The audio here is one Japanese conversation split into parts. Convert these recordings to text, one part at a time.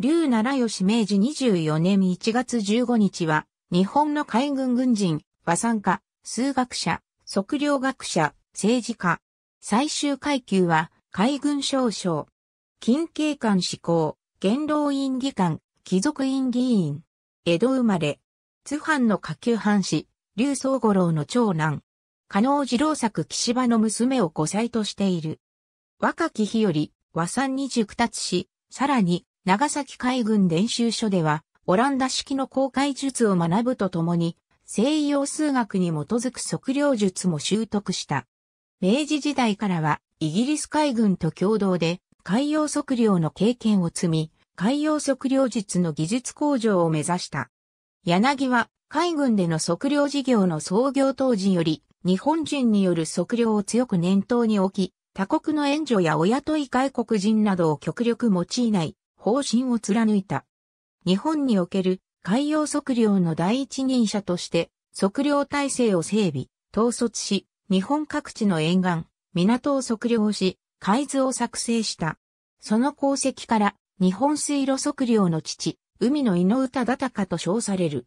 竜奈良吉明治24年1月15日は、日本の海軍軍人、和産家、数学者、測量学者、政治家。最終階級は、海軍少将。近景官志向、元老院議官、貴族院議員。江戸生まれ。津藩の下級藩士、竜宗五郎の長男。加納二郎作岸場の娘を5歳としている。若き日より、和産に熟達し、さらに、長崎海軍練習所では、オランダ式の航海術を学ぶとともに、西洋数学に基づく測量術も習得した。明治時代からは、イギリス海軍と共同で、海洋測量の経験を積み、海洋測量術の技術向上を目指した。柳は、海軍での測量事業の創業当時より、日本人による測量を強く念頭に置き、他国の援助やお雇い外国人などを極力用いない方針を貫いた。日本における海洋測量の第一人者として、測量体制を整備、統率し、日本各地の沿岸、港を測量し、海図を作成した。その功績から、日本水路測量の父、海の井のだたかと称される。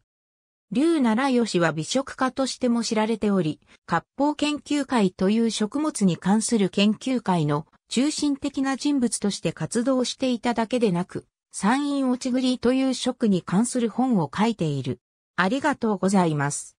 龍奈良義は美食家としても知られており、割烹研究会という食物に関する研究会の中心的な人物として活動していただけでなく、山陰落ちりという職に関する本を書いている。ありがとうございます。